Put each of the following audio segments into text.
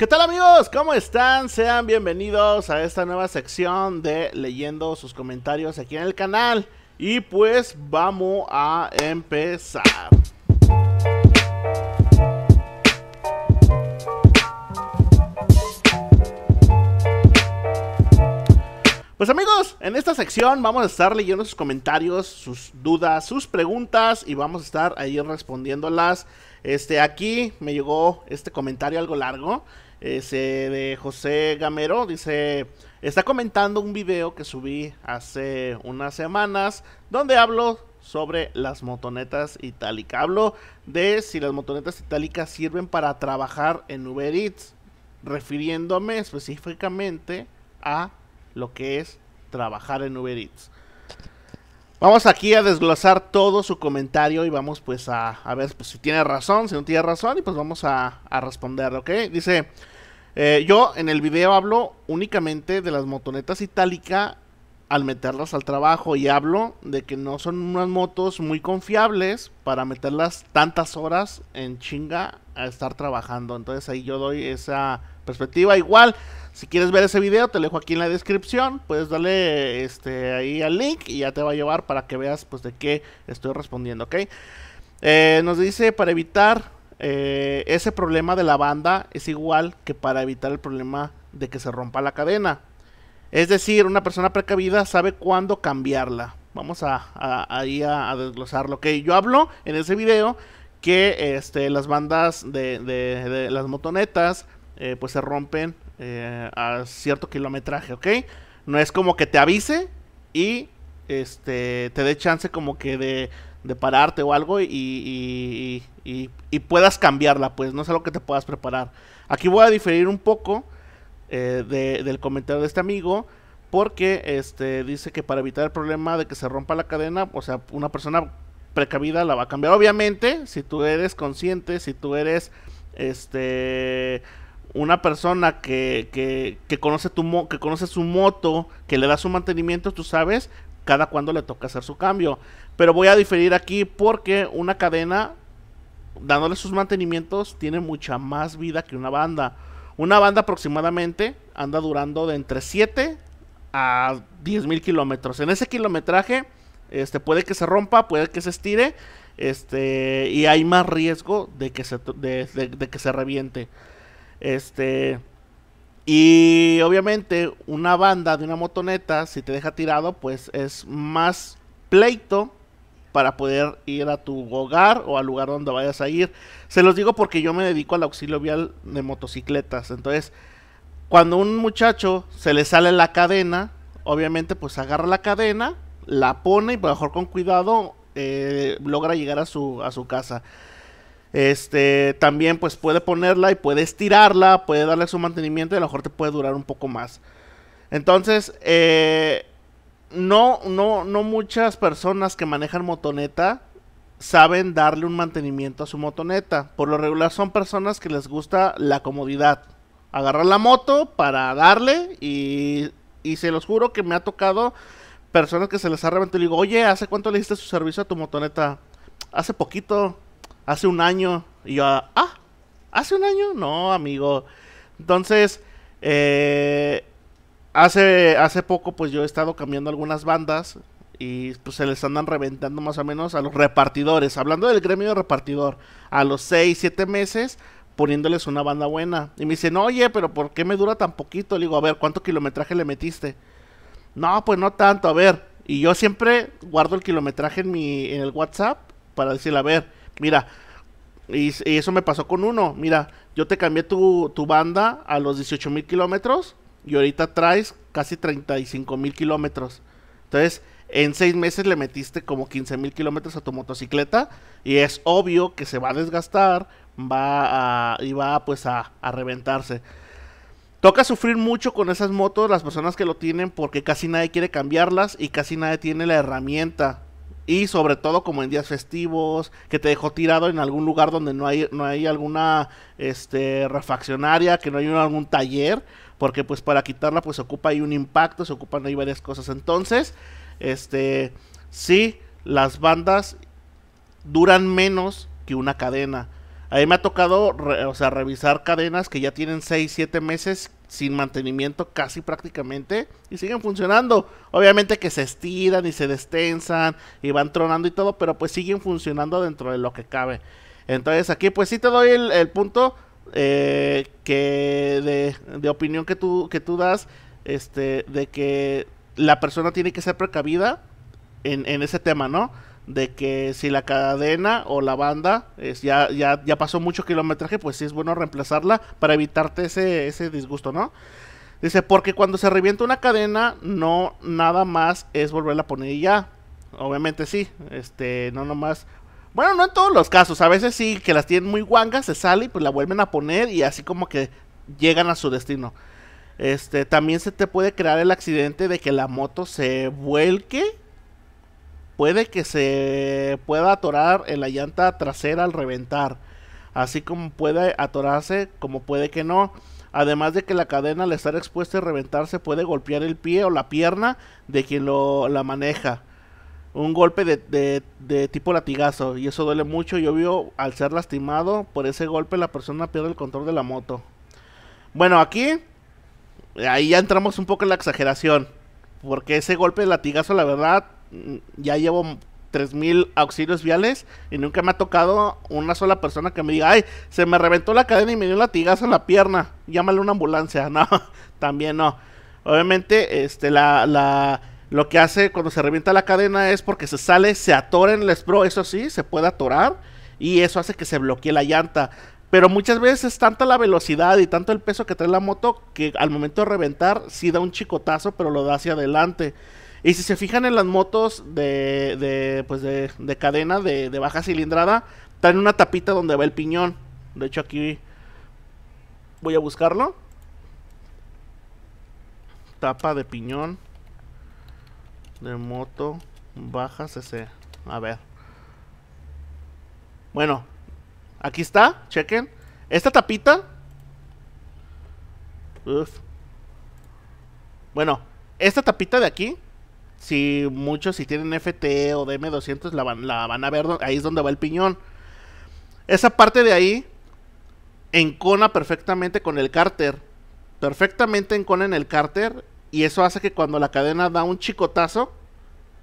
¿Qué tal amigos? ¿Cómo están? Sean bienvenidos a esta nueva sección de leyendo sus comentarios aquí en el canal. Y pues vamos a empezar. Pues amigos, en esta sección vamos a estar leyendo sus comentarios, sus dudas, sus preguntas y vamos a estar ahí respondiéndolas. Este, aquí me llegó este comentario algo largo ese de José Gamero dice, está comentando un video que subí hace unas semanas donde hablo sobre las motonetas itálicas. Hablo de si las motonetas itálicas sirven para trabajar en Uber Eats, refiriéndome específicamente a lo que es trabajar en Uber Eats. Vamos aquí a desglosar todo su comentario y vamos pues a, ver pues, si tiene razón, si no tiene razón y pues vamos a, a responder, ¿ok? Dice, eh, yo en el video hablo únicamente de las motonetas itálica al meterlas al trabajo y hablo de que no son unas motos muy confiables para meterlas tantas horas en chinga a estar trabajando. Entonces ahí yo doy esa perspectiva. Igual, si quieres ver ese video, te dejo aquí en la descripción. Puedes darle este, ahí al link y ya te va a llevar para que veas pues de qué estoy respondiendo, ¿ok? Eh, nos dice para evitar eh, ese problema de la banda es igual que para evitar el problema de que se rompa la cadena. Es decir, una persona precavida sabe cuándo cambiarla. Vamos a, ahí a, desglosar que yo hablo en ese video, que este, las bandas de, las motonetas eh, pues se rompen eh, a cierto kilometraje, ¿ok? No es como que te avise y este, te dé chance como que de, pararte o algo y, y, puedas cambiarla, pues no es algo que te puedas preparar. Aquí voy a diferir un poco eh, del comentario de este amigo. Porque este, dice que para evitar el problema de que se rompa la cadena, o sea, una persona precavida la va a cambiar. Obviamente, si tú eres consciente, si tú eres este, una persona que, conoce tu que conoce su moto, que le da su mantenimiento, tú sabes cada cuando le toca hacer su cambio. Pero voy a diferir aquí porque una cadena, dándole sus mantenimientos, tiene mucha más vida que una banda. Una banda aproximadamente anda durando de entre 7 a 10 mil kilómetros. En ese kilometraje este, puede que se rompa, puede que se estire este, y hay más riesgo de que se, que se reviente. Este, y obviamente una banda de una motoneta, si te deja tirado, pues es más pleito para poder ir a tu hogar o al lugar donde vayas a ir. Se los digo porque yo me dedico al auxilio vial de motocicletas. Entonces, cuando un muchacho se le sale la cadena, obviamente pues agarra la cadena, la pone y pues, mejor con cuidado eh, logra llegar a su, a su casa. Este, también pues puede ponerla y puede estirarla, puede darle su mantenimiento y a lo mejor te puede durar un poco más. Entonces, eh, no, no, no muchas personas que manejan motoneta saben darle un mantenimiento a su motoneta. Por lo regular son personas que les gusta la comodidad. Agarrar la moto para darle y, y se los juro que me ha tocado personas que se les ha reventado y digo, oye, ¿hace cuánto le diste su servicio a tu motoneta? Hace poquito, hace un año. Y yo, ah, ¿hace un año? No, amigo. Entonces, eh, hace, hace poco pues yo he estado cambiando algunas bandas y pues se les andan reventando más o menos a los repartidores, hablando del gremio de repartidor, a los 6, 7 meses poniéndoles una banda buena. Y me dicen, oye, pero ¿por qué me dura tan poquito? Le digo, a ver, ¿cuánto kilometraje le metiste? No, pues no tanto, a ver. Y yo siempre guardo el kilometraje en, mi, en el WhatsApp para decirle, a ver, mira, y, eso me pasó con uno, mira, yo te cambié tu, tu banda a los 18 mil kilómetros y ahorita traes casi 35 mil kilómetros. Entonces, en seis meses le metiste como 15 mil kilómetros a tu motocicleta y es obvio que se va a desgastar va a, y va pues a, a reventarse. Toca sufrir mucho con esas motos las personas que lo tienen porque casi nadie quiere cambiarlas y casi nadie tiene la herramienta y sobre todo como en días festivos, que te dejó tirado en algún lugar donde no hay, no hay alguna este, refaccionaria, que no hay algún taller porque pues para quitarla pues ocupa ahí un impacto, se ocupan ahí varias cosas. Entonces, este, sí, las bandas duran menos que una cadena. A mí me ha tocado, o sea, revisar cadenas que ya tienen 6, 7 meses sin mantenimiento casi prácticamente y siguen funcionando. Obviamente que se estiran y se destensan y van tronando y todo, pero pues siguen funcionando dentro de lo que cabe. Entonces aquí pues sí te doy el, el punto eh, que de, opinión que tú, que tú das, este, de que la persona tiene que ser precavida en, ese tema, ¿no? De que si la cadena o la banda es, ya, ya, ya pasó mucho kilometraje, pues sí es bueno reemplazarla para evitarte ese, ese disgusto, ¿no? Dice, porque cuando se revienta una cadena, no nada más es volverla a poner y ya. Obviamente sí, este, no nomás bueno, no en todos los casos. A veces sí, que las tienen muy guangas, se sale y pues la vuelven a poner y así como que llegan a su destino. Este, también se te puede crear el accidente de que la moto se vuelque. Puede que se pueda atorar en la llanta trasera al reventar. Así como puede atorarse, como puede que no. Además de que la cadena al estar expuesta y reventarse puede golpear el pie o la pierna de quien lo, la maneja un golpe de, de, tipo latigazo y eso duele mucho yo veo al ser lastimado por ese golpe la persona pierde el control de la moto. Bueno, aquí ahí ya entramos un poco en la exageración porque ese golpe de latigazo la verdad mm, ya llevo 3000 auxilios viales y nunca me ha tocado una sola persona que me diga, "Ay, se me reventó la cadena y me dio un latigazo en la pierna, llámale una ambulancia." No, también no. Obviamente este la lo que hace cuando se revienta la cadena es porque se sale, se atora en el Spro, eso sí, se puede atorar y eso hace que se bloquee la llanta. Pero muchas veces es tanta la velocidad y tanto el peso que trae la moto que al momento de reventar sí da un chicotazo, pero lo da hacia adelante. Y si se fijan en las motos de, de, pues de, cadena de, de, baja cilindrada, traen una tapita donde va el piñón. De hecho aquí voy a buscarlo. Tapa de piñón de moto baja CC. A ver. Bueno, aquí está, chequen. Esta tapita. Uf. Bueno, esta tapita de aquí. Si muchos, si tienen FT e o DM200, la van, la van a ver. Ahí es donde va el piñón. Esa parte de ahí encona perfectamente con el cárter. Perfectamente encona en el cárter y eso hace que cuando la cadena da un chicotazo,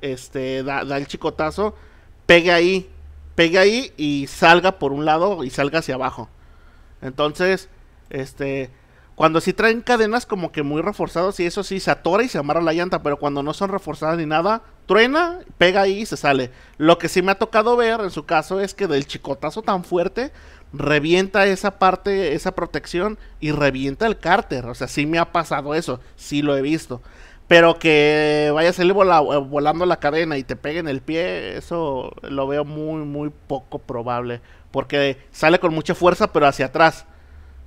este, da, el chicotazo, pegue ahí, pegue ahí y salga por un lado y salga hacia abajo. Entonces, este, cuando si traen cadenas como que muy reforzadas y eso sí se atora y se amarra la llanta, pero cuando no son reforzadas ni nada, truena, pega ahí y se sale. Lo que sí me ha tocado ver en su caso es que del chicotazo tan fuerte revienta esa parte, esa protección y revienta el cárter. O sea, sí me ha pasado eso, sí lo he visto. Pero que vaya a salir eh, volando la cadena y te pegue en el pie, eso lo veo muy, muy poco probable. Porque sale con mucha fuerza, pero hacia atrás.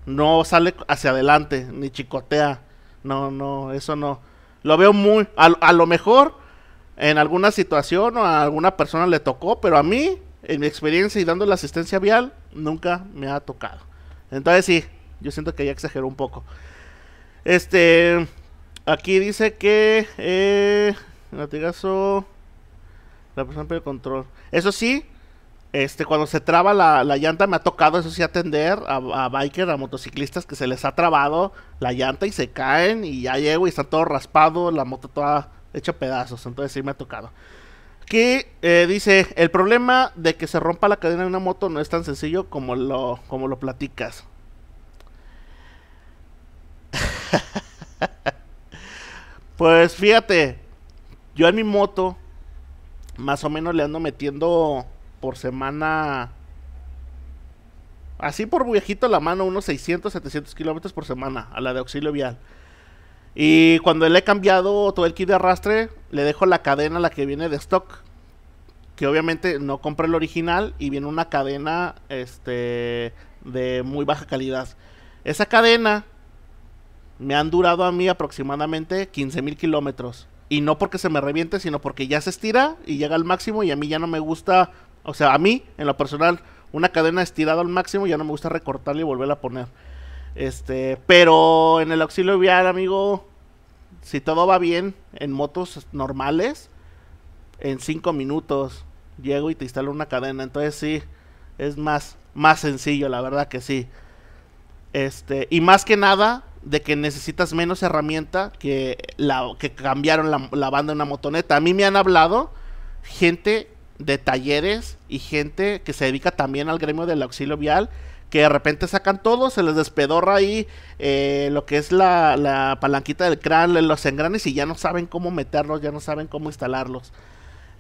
No sale hacia adelante, ni chicotea. No, no, eso no. Lo veo muy. A, a lo mejor en alguna situación o a alguna persona le tocó, pero a mí en mi experiencia y dando la asistencia vial, nunca me ha tocado. Entonces sí, yo siento que ya exageró un poco. Este, aquí dice que eh, latigazo, la persona control. Eso sí, este, cuando se traba la, llanta me ha tocado, eso sí, atender a, a biker, a motociclistas que se les ha trabado la llanta y se caen y ya llego y está todo raspado, la moto toda hecha pedazos. Entonces sí me ha tocado que eh, dice, el problema de que se rompa la cadena de una moto no es tan sencillo como lo, como lo platicas. pues fíjate, yo en mi moto más o menos le ando metiendo por semana, así por viejito la mano, unos 600, 700 kilómetros por semana a la de auxilio vial. Y cuando le he cambiado todo el kit de arrastre, le dejo la cadena, la que viene de stock. Que obviamente no compré el original y viene una cadena este, de muy baja calidad. Esa cadena me han durado a mí aproximadamente 15 mil kilómetros. Y no porque se me reviente, sino porque ya se estira y llega al máximo y a mí ya no me gusta, o sea, a mí en lo personal, una cadena estirada al máximo ya no me gusta recortarla y volverla a poner. Este, pero en el auxilio vial, amigo, si todo va bien en motos normales, en cinco minutos llego y te instalo una cadena. Entonces sí, es más, más sencillo, la verdad que sí. Este, y más que nada, de que necesitas menos herramienta que, la, que cambiaron la, banda en una motoneta. A mí me han hablado gente de talleres y gente que se dedica también al gremio del auxilio vial que de repente sacan todo, se les despedorra ahí eh, lo que es la, palanquita del cráneo, los engranes y ya no saben cómo meterlos, ya no saben cómo instalarlos.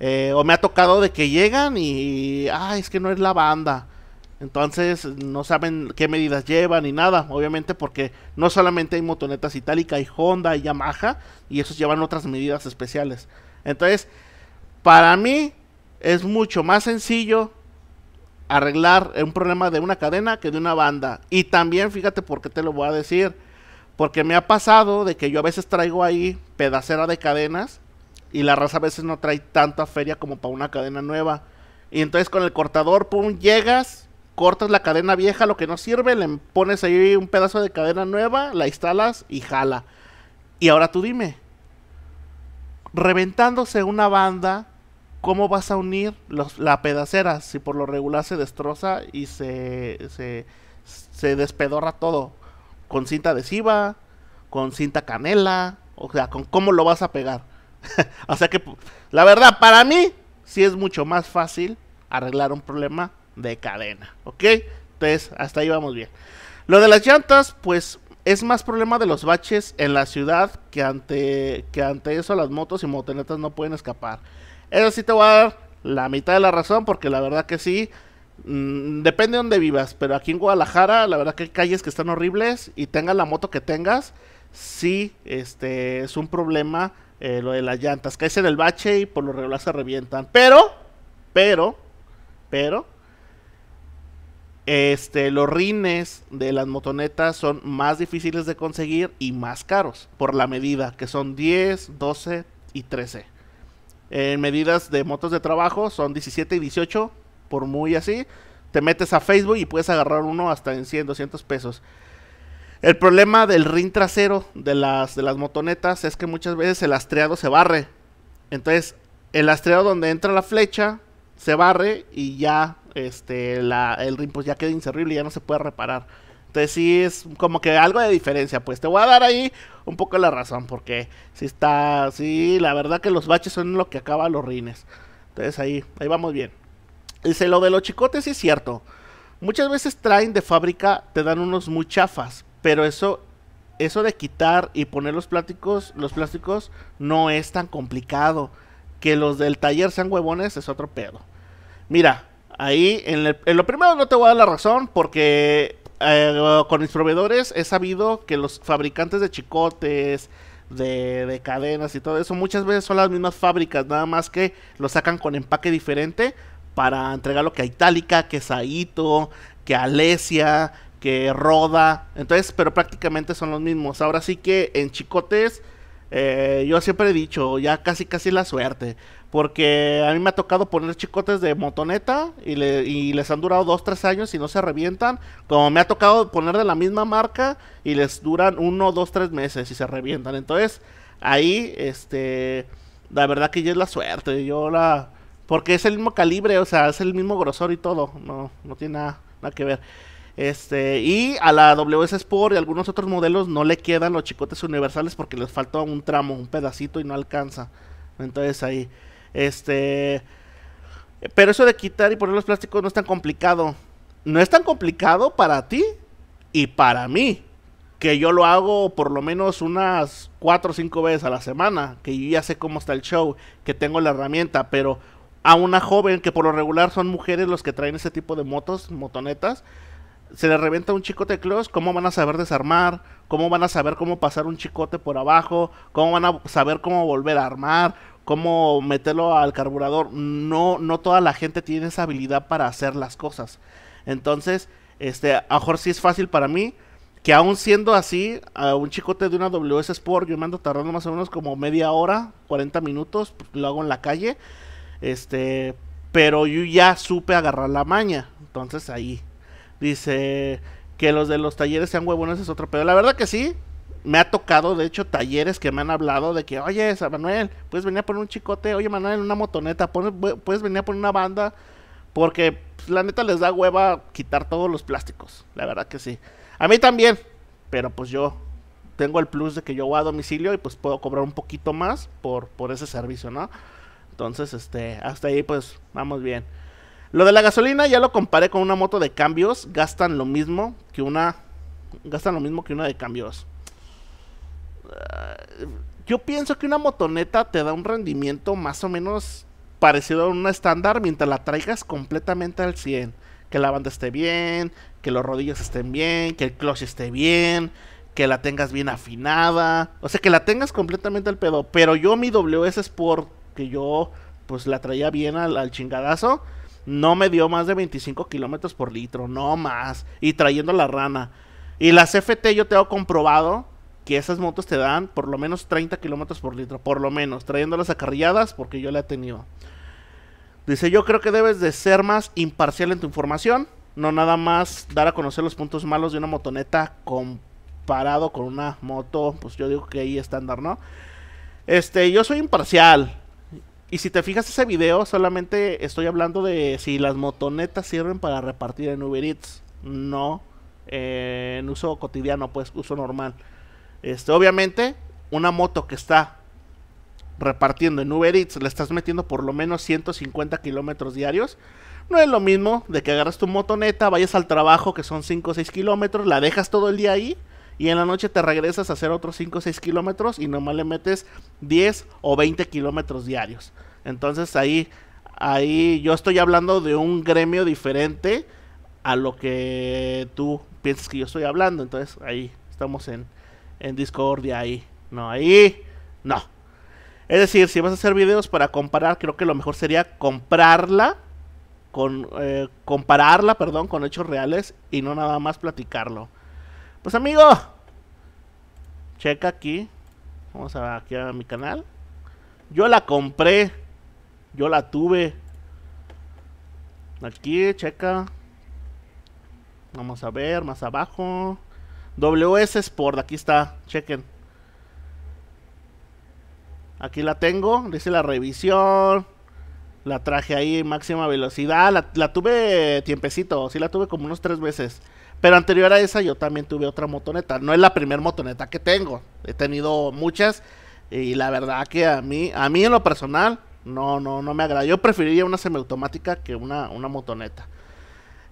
Eh, o me ha tocado de que llegan y, ah, es que no es la banda. Entonces no saben qué medidas llevan ni nada, obviamente porque no solamente hay motonetas itálica, hay Honda, y Yamaha y esos llevan otras medidas especiales. Entonces, para mí es mucho más sencillo arreglar un problema de una cadena que de una banda. Y también, fíjate por qué te lo voy a decir, porque me ha pasado de que yo a veces traigo ahí pedacera de cadenas y la raza a veces no trae tanta feria como para una cadena nueva. Y entonces con el cortador, pum, llegas, cortas la cadena vieja, lo que no sirve, le pones ahí un pedazo de cadena nueva, la instalas y jala. Y ahora tú dime, reventándose una banda ¿Cómo vas a unir la pedacera si por lo regular se destroza y se, se, despedorra todo? ¿Con cinta adhesiva? ¿Con cinta canela? O sea, ¿con cómo lo vas a pegar? o sea que, la verdad, para mí sí es mucho más fácil arreglar un problema de cadena, ¿ok? Entonces, hasta ahí vamos bien. Lo de las llantas, pues es más problema de los baches en la ciudad que ante, que ante eso las motos y motonetas no pueden escapar. Eso sí te voy a dar la mitad de la razón, porque la verdad que sí. Mm, depende de donde vivas, pero aquí en Guadalajara, la verdad que hay calles que están horribles y tengas la moto que tengas, sí este, es un problema eh, lo de las llantas. Caes en el bache y por lo regular se revientan. Pero, pero, pero, este, los rines de las motonetas son más difíciles de conseguir y más caros por la medida, que son 10, 12 y 13 en medidas de motos de trabajo, son 17 y 18, por muy así. Te metes a Facebook y puedes agarrar uno hasta en 100, 200 pesos. El problema del ring trasero de las, de las motonetas es que muchas veces el astreado se barre. Entonces, el astreado donde entra la flecha se barre y ya este, el ring pues ya queda inservible y ya no se puede reparar. Entonces sí es como que algo de diferencia, pues te voy a dar ahí un poco la razón, porque sí está, sí, la verdad que los baches son lo que acaba los rines. Entonces ahí, ahí vamos bien. Dice, lo de los chicotes sí es cierto. Muchas veces traen de fábrica, te dan unos muy chafas, pero eso, eso de quitar y poner los plásticos, los plásticos no es tan complicado. Que los del taller sean huevones es otro pedo. Mira, ahí en, en lo primero no te voy a dar la razón porque eh, con mis proveedores he sabido que los fabricantes de chicotes, de, cadenas y todo eso, muchas veces son las mismas fábricas, nada más que lo sacan con empaque diferente para entregarlo que a Itálica, que Saito, que a Alesia, que Roda. Entonces, pero prácticamente son los mismos. Ahora sí que en chicotes eh, yo siempre he dicho, ya casi casi la suerte. Porque a mí me ha tocado poner chicotes de motoneta y, les han durado 2, 3 años y no se revientan. Como me ha tocado poner de la misma marca y les duran 1, 2, 3 meses y se revientan. Entonces ahí, este, la verdad que ya es la suerte. Yo la... Porque es el mismo calibre, o sea, es el mismo grosor y todo. No, no tiene nada que ver. Este, y a la WS Sport y algunos otros modelos no le quedan los chicotes universales porque les falta un tramo, un pedacito y no alcanza. Entonces ahí. Este. Pero eso de quitar y poner los plásticos no es tan complicado. No es tan complicado para ti y para mí. Que yo lo hago por lo menos unas 4 o 5 veces a la semana. Que ya sé cómo está el show. Que tengo la herramienta. Pero a una joven, que por lo regular son mujeres los que traen ese tipo de motos, motonetas se le reventa un chicote close, ¿cómo van a saber desarmar? ¿Cómo van a saber cómo pasar un chicote por abajo? ¿Cómo van a saber cómo volver a armar? ¿Cómo meterlo al carburador? No, no toda la gente tiene esa habilidad para hacer las cosas. Entonces, este, a mejor sí es fácil para mí. Que aún siendo así, a un chicote de una WS Sport, yo me ando tardando más o menos como media hora, 40 minutos, pues, lo hago en la calle. Este, pero yo ya supe agarrar la maña. Entonces ahí, Dice que los de los talleres sean huevones es otro pedo. La verdad que sí. Me ha tocado, de hecho, talleres que me han hablado de que, oye, Manuel, puedes venir a poner un chicote, oye, Manuel, una motoneta, puedes venir a poner una banda, porque pues, la neta les da hueva quitar todos los plásticos. La verdad que sí. A mí también, pero pues yo tengo el plus de que yo voy a domicilio y pues puedo cobrar un poquito más por, por ese servicio, ¿no? Entonces, este, hasta ahí pues vamos bien. Lo de la gasolina ya lo comparé con una moto de cambios. Gastan lo mismo que una. Gastan lo mismo que una de cambios. Eh, yo pienso que una motoneta te da un rendimiento más o menos parecido a una estándar mientras la traigas completamente al 100. Que la banda esté bien, que los rodillos estén bien, que el clutch esté bien, que la tengas bien afinada. O sea, que la tengas completamente al pedo. Pero yo mi WS es porque yo pues la traía bien al, al chingadazo no me dio más de 25 kilómetros por litro, no más. Y trayendo la rana. Y las CFT yo he comprobado que esas motos te dan por lo menos 30 kilómetros por litro, por lo menos, Trayendo las acarrilladas porque yo la he tenido. Dice, yo creo que debes de ser más imparcial en tu información, no nada más dar a conocer los puntos malos de una motoneta comparado con una moto, pues yo digo que ahí estándar, ¿no? Este, yo soy imparcial, y si te fijas ese video, solamente estoy hablando de si las motonetas sirven para repartir en Uber Eats. No eh, en uso cotidiano, pues uso normal. Este, obviamente, una moto que está repartiendo en Uber Eats, le estás metiendo por lo menos 150 kilómetros diarios. No es lo mismo de que agarras tu motoneta, vayas al trabajo, que son 5 o 6 kilómetros, la dejas todo el día ahí y en la noche te regresas a hacer otros 5 o 6 kilómetros y nomás le metes 10 o 20 kilómetros diarios. Entonces ahí, ahí yo estoy hablando de un gremio diferente a lo que tú piensas que yo estoy hablando. Entonces ahí estamos en, en discordia ahí. No, ahí no. Es decir, si vas a hacer videos para comparar, creo que lo mejor sería comprarla con eh, compararla, perdón, con hechos reales y no nada más platicarlo. Pues amigo, checa aquí. Vamos a aquí a mi canal. Yo la compré. Yo la tuve. Aquí, checa. Vamos a ver, más abajo. WS Sport, aquí está, chequen. Aquí la tengo, dice la revisión. La traje ahí, máxima velocidad. La, tuve tiempecito, sí la tuve como unos tres veces. Pero anterior a esa yo también tuve otra motoneta. No es la primera motoneta que tengo. He tenido muchas y la verdad que a mí, a mí en lo personal, no, no, no me agrada. Yo preferiría una semiautomática que una, una motoneta.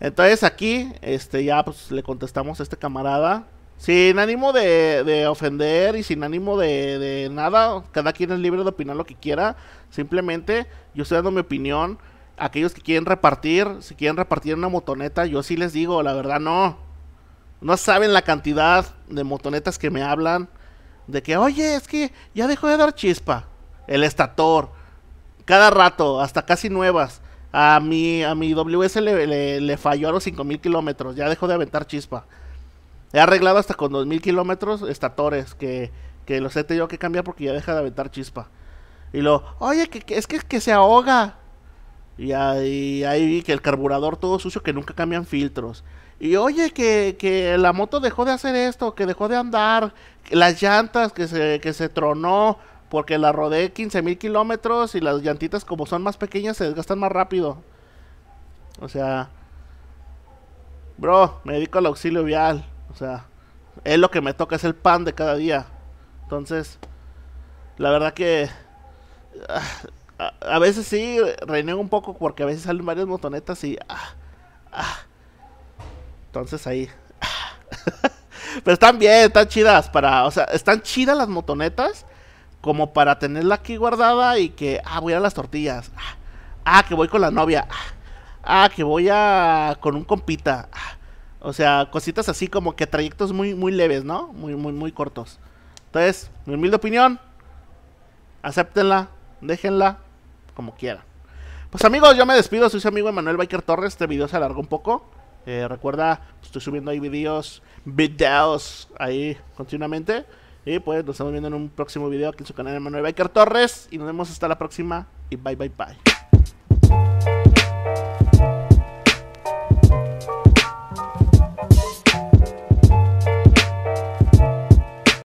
Entonces aquí, este, ya pues, le contestamos a este camarada. Sin ánimo de, ofender y sin ánimo de, de nada, cada quien es libre de opinar lo que quiera. Simplemente yo estoy dando mi opinión aquellos que quieren repartir, si quieren repartir una motoneta, yo sí les digo, la verdad no. No saben la cantidad de motonetas que me hablan de que, oye, es que ya dejó de dar chispa. El estator, cada rato, hasta casi nuevas. A mi, a mi WS le, falló a los 5000 kilómetros, ya dejó de aventar chispa. He arreglado hasta con 2000 kilómetros estatores que, que los he tenido que cambiar porque ya deja de aventar chispa. Y lo, oye, que, que es que se ahoga. Y ahí, ahí vi que el carburador todo sucio, que nunca cambian filtros. Y oye, que, que, la moto dejó de hacer esto, que dejó de andar, las llantas que se, que se tronó porque la rodé 15 mil kilómetros y las llantitas como son más pequeñas se desgastan más rápido. O sea, bro, me dedico al auxilio vial. O sea, es lo que me toca, es el pan de cada día. Entonces, la verdad que ah, a, veces sí reñen un poco porque a veces salen varias motonetas y. Ah, ah. Entonces ahí. Ah. Pero están bien, están chidas para. O sea, están chidas las motonetas. Como para tenerla aquí guardada y que. Ah, voy a las tortillas. Ah, que voy con la novia. Ah, que voy a. con un compita. O sea, cositas así como que trayectos muy, muy leves, ¿no? Muy, muy, muy cortos. Entonces, mi humilde opinión. Acéptenla, déjenla, como quiera. Pues amigos, yo me despido, soy su amigo Emanuel Biker Torres, este video se alargó un poco. Eh, recuerda, pues, estoy subiendo ahí videos, videos ahí continuamente. Y pues nos estamos viendo en un próximo video aquí en su canal Manuel Biker Torres. Y nos vemos hasta la próxima y bye bye bye.